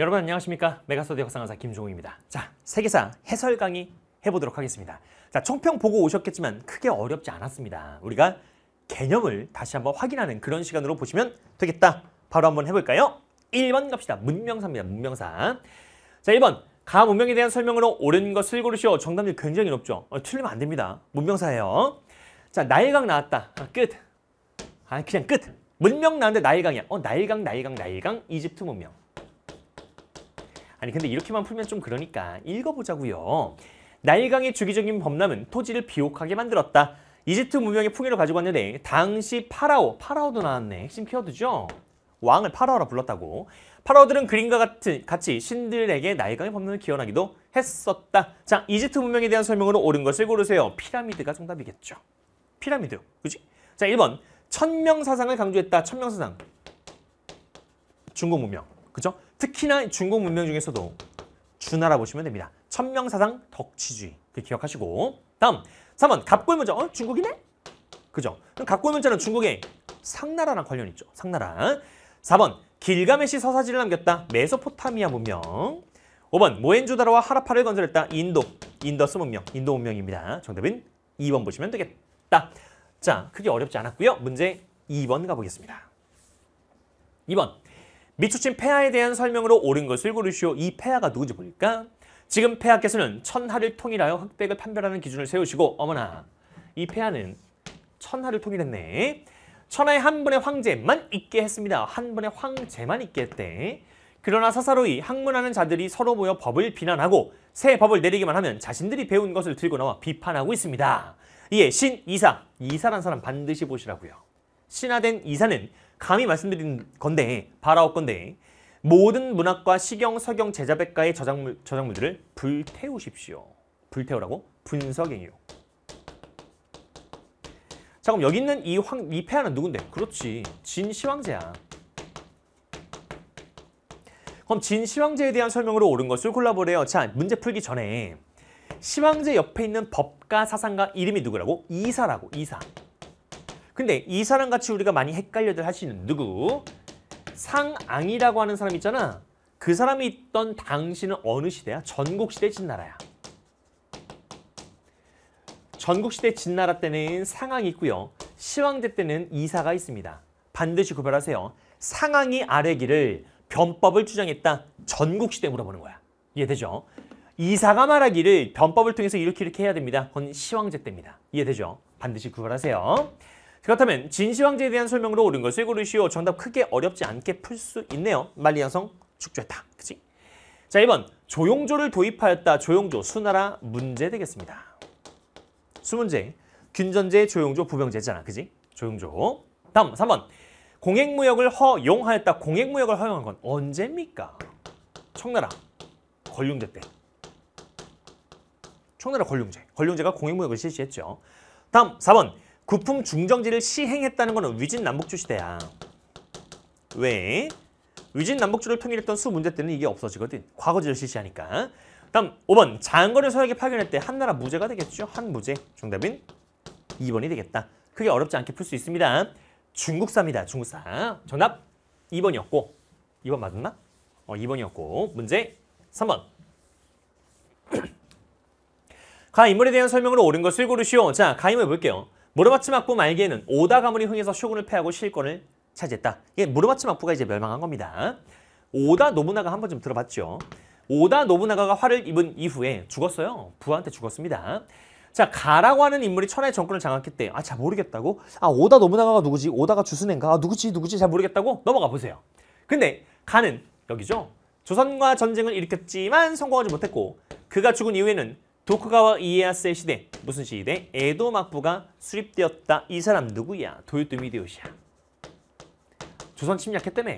여러분 안녕하십니까 메가스터디 역상강사 김종욱입니다자 세계사 해설 강의 해보도록 하겠습니다 자 총평 보고 오셨겠지만 크게 어렵지 않았습니다 우리가 개념을 다시 한번 확인하는 그런 시간으로 보시면 되겠다 바로 한번 해볼까요? 1번 갑시다 문명사입니다 문명사 자 1번 가 문명에 대한 설명으로 옳은 것을 고르시오 정답률 굉장히 높죠 어, 틀리면 안 됩니다 문명사예요 자 나일강 나왔다 아, 끝아 그냥 끝 문명 나는데 나일강이야 어 나일강 나일강 나일강 이집트 문명 아니 근데 이렇게만 풀면 좀 그러니까 읽어보자고요. 나일강의 주기적인 범람은 토지를 비옥하게 만들었다. 이집트 문명의 풍요를 가지고 왔는데 당시 파라오, 파라오도 나왔네. 핵심 키워드죠. 왕을 파라오라 불렀다고. 파라오들은 그림과 같은, 같이 신들에게 나일강의 범람을 기원하기도 했었다. 자, 이집트 문명에 대한 설명으로 옳은 것을 고르세요. 피라미드가 정답이겠죠. 피라미드, 그지? 자, 1번. 천명사상을 강조했다. 천명사상. 중국 문명, 그죠? 특히나 중국 문명 중에서도 주나라 보시면 됩니다. 천명사상 덕치주의. 그 기억하시고 다음 3번 갑골 문자. 어? 중국이네? 그죠? 그럼 갑골 문자는 중국의 상나라랑 관련 있죠. 상나라. 4번 길가메시 서사지를 남겼다. 메소포타미아 문명. 5번 모헨조다로와 하라파를 건설했다. 인도. 인더스 문명. 인도 문명입니다. 정답은 2번 보시면 되겠다. 자, 크게 어렵지 않았고요. 문제 2번 가보겠습니다. 2번. 미추친 폐하에 대한 설명으로 옳은 것을 고르시오. 이 폐하가 누군지 보니까 지금 폐하께서는 천하를 통일하여 흑백을 판별하는 기준을 세우시고 어머나 이 폐하는 천하를 통일했네. 천하의 한 분의 황제만 있게 했습니다. 한 분의 황제만 있게 했대. 그러나 사사로이 학문하는 자들이 서로 모여 법을 비난하고 새 법을 내리기만 하면 자신들이 배운 것을 들고 나와 비판하고 있습니다. 이에 예, 신, 이사, 이사란 사람 반드시 보시라고요. 신화된 이사는 감히 말씀드린 건데 바라오 건데 모든 문학과 시경, 서경, 제자백가의 저작물, 저작물들을 불태우십시오. 불태우라고? 분석이에요. 자 그럼 여기 있는 이, 황, 이 폐하는 누군데? 그렇지. 진시황제야. 그럼 진시황제에 대한 설명으로 옳은 것을 골라보래요. 자 문제 풀기 전에 시황제 옆에 있는 법가 사상가 이름이 누구라고? 이사라고. 이사. 근데 이 사람 같이 우리가 많이 헷갈려들 하시는 누구? 상앙이라고 하는 사람 있잖아. 그 사람이 있던 당시는 어느 시대야? 전국시대 진나라야. 전국시대 진나라 때는 상앙이 있고요. 시황제 때는 이사가 있습니다. 반드시 구별하세요. 상앙이 아래기를 변법을 주장했다. 전국시대 물어보는 거야. 이해되죠? 이사가 말하기를 변법을 통해서 이렇게 이렇게 해야 됩니다. 그건 시황제 때입니다. 이해되죠? 반드시 구별하세요. 그렇다면 진시황제에 대한 설명으로 옳은 것을 고르시오. 정답 크게 어렵지 않게 풀 수 있네요. 만리양성 축조했다. 그치? 자 1번 조용조를 도입하였다. 조용조 수나라 문제 되겠습니다. 수문제 균전제 조용조 부병제잖아. 그지? 조용조 다음 3번 공익무역을 허용하였다. 공익무역을 허용한 건 언제입니까? 청나라 권룡제 때 청나라 권룡제 권룡제가 공익무역을 실시했죠. 다음 4번 구품 중정지를 시행했다는 거는 위진남북주 시대야. 왜? 위진남북주를 통일했던 수 문제 때는 이게 없어지거든. 과거지를 실시하니까. 다음 5번 장거리 서액에 파견할 때 한나라 무죄가 되겠죠. 한무죄. 정답인 2번이 되겠다. 크게 어렵지 않게 풀 수 있습니다. 중국사입니다. 중국사. 정답 2번이었고 2번 맞았나? 어, 2번이었고 문제 3번. 가 인물에 대한 설명으로 옳은 것을 고르시오. 자, 가임을 볼게요. 무르바츠 막부 말기에는 오다 가문이 흥해서 쇼군을 패하고 실권을 차지했다. 이게 무르바츠 막부가 이제 멸망한 겁니다. 오다 노부나가 한 번쯤 들어봤죠. 오다 노부나가가 화를 입은 이후에 죽었어요. 부하한테 죽었습니다. 자, 가라고 하는 인물이 천하의 정권을 장악했대. 아, 잘 모르겠다고? 아, 오다 노부나가가 누구지? 오다가 주스넨가? 아, 누구지? 누구지? 잘 모르겠다고? 넘어가 보세요. 근데 가는 여기죠. 조선과 전쟁을 일으켰지만 성공하지 못했고 그가 죽은 이후에는 도쿠가와 이에야스의 시대 무슨 시대? 에도 막부가 수립되었다. 이 사람 누구야? 도요토미 히데요시야. 조선 침략했다며.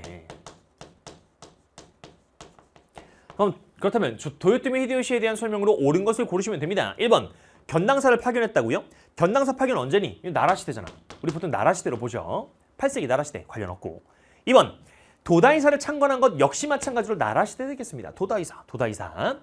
그럼 그렇다면 도요토미 히데요시에 대한 설명으로 옳은 것을 고르시면 됩니다. 1번 견당사를 파견했다고요? 견당사 파견 언제니? 나라 시대잖아. 우리 보통 나라 시대로 보죠. 8세기 나라 시대 관련 없고. 2번 도다이사를 창건한 것 역시 마찬가지로 나라 시대 되겠습니다. 도다이사, 도다이사.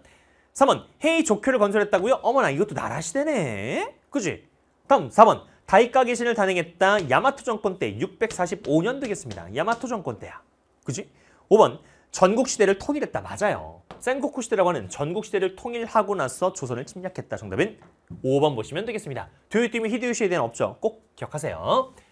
3번 헤이 조쿄를 건설했다고요? 어머나 이것도 나라 시대네. 그지? 다음 4번 다이카게 신을 단행했다. 야마토 정권 때 645년 되겠습니다. 야마토 정권 때야. 그지? 5번 전국 시대를 통일했다. 맞아요. 센고쿠 시대라고 하는 전국 시대를 통일하고 나서 조선을 침략했다. 정답은 5번 보시면 되겠습니다. 도요토미 히데요시에 대한 업적 꼭 기억하세요.